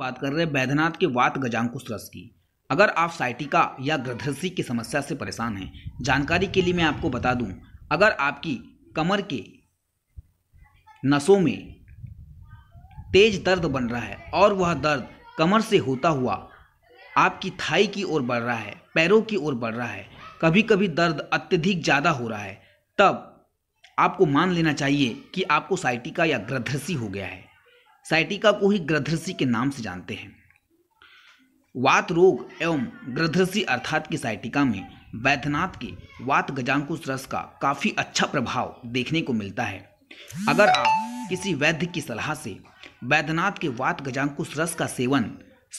बात कर रहे हैं बैद्यनाथ के वात गजांकुश रस की अगर आप साइटिका या ग्रधरसी की समस्या से परेशान हैं जानकारी के लिए मैं आपको बता दूं अगर आपकी कमर के नसों में तेज दर्द बन रहा है और वह दर्द कमर से होता हुआ आपकी थाई की ओर बढ़ रहा है पैरों की ओर बढ़ रहा है कभी कभी दर्द अत्यधिक ज़्यादा हो रहा है तब आपको मान लेना चाहिए कि आपको साइटिका या ग्रधरसी हो गया है साइटिका को ही ग्रधरसी के नाम से जानते हैं वात रोग एवं ग्रधरसी अर्थात की साइटिका में वैद्यनाथ के वात गजांकुश रस का काफ़ी अच्छा प्रभाव देखने को मिलता है अगर आप किसी वैद्य की सलाह से वैद्यनाथ के वात गजांकुश रस का सेवन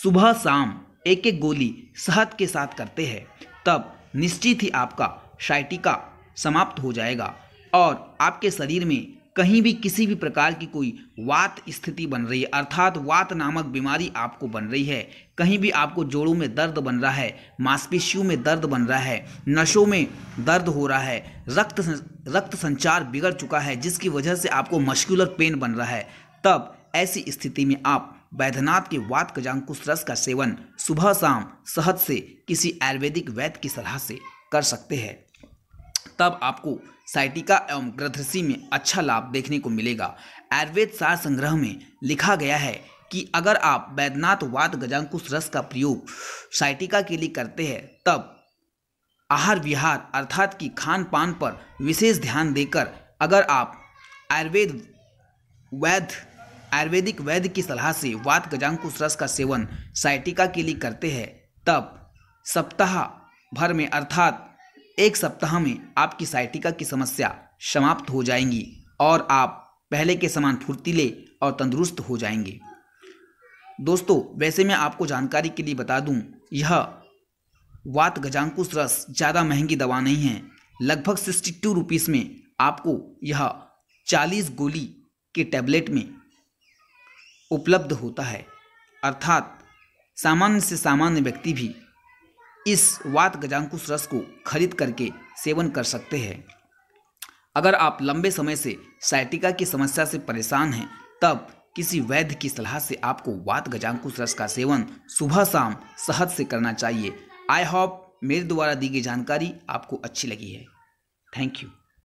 सुबह शाम एक एक गोली शहद के साथ करते हैं तब निश्चित ही आपका साइटिका समाप्त हो जाएगा और आपके शरीर में कहीं भी किसी भी प्रकार की कोई वात स्थिति बन रही है अर्थात वात नामक बीमारी आपको बन रही है कहीं भी आपको जोड़ों में दर्द बन रहा है मांसपेशियों में दर्द बन रहा है नशों में दर्द हो रहा है रक्त रक्त संचार बिगड़ चुका है जिसकी वजह से आपको मस्कुलर पेन बन रहा है तब ऐसी स्थिति में आप वैद्यनाथ के वात कजांकुश रस का सेवन सुबह शाम सहज से किसी आयुर्वेदिक वैद्य की सलाह से कर सकते हैं तब आपको साइटिका एवं ग्रथसी में अच्छा लाभ देखने को मिलेगा आयुर्वेद सार संग्रह में लिखा गया है कि अगर आप वैद्यनाथ वात गजांकुश रस का प्रयोग साइटिका के लिए करते हैं तब आहार विहार अर्थात कि खान पान पर विशेष ध्यान देकर अगर आप आयुर्वेद वैद्य आयुर्वेदिक वैद्य की सलाह से वात गजांकुश रस का सेवन साइटिका के लिए करते हैं तब सप्ताह भर में अर्थात एक सप्ताह में आपकी साइटिका की समस्या समाप्त हो जाएंगी और आप पहले के समान फुर्तीले और तंदुरुस्त हो जाएंगे दोस्तों वैसे मैं आपको जानकारी के लिए बता दूं यह वात गजांकुश रस ज़्यादा महंगी दवा नहीं है लगभग सिक्सटी टू रुपीज़ में आपको यह चालीस गोली के टैबलेट में उपलब्ध होता है अर्थात सामान्य से सामान्य व्यक्ति भी इस वात गजांकुश रस को खरीद करके सेवन कर सकते हैं अगर आप लंबे समय से साइटिका की समस्या से परेशान हैं तब किसी वैद्य की सलाह से आपको वात गजांकुश रस का सेवन सुबह शाम सहज से करना चाहिए आई होप मेरे द्वारा दी गई जानकारी आपको अच्छी लगी है थैंक यू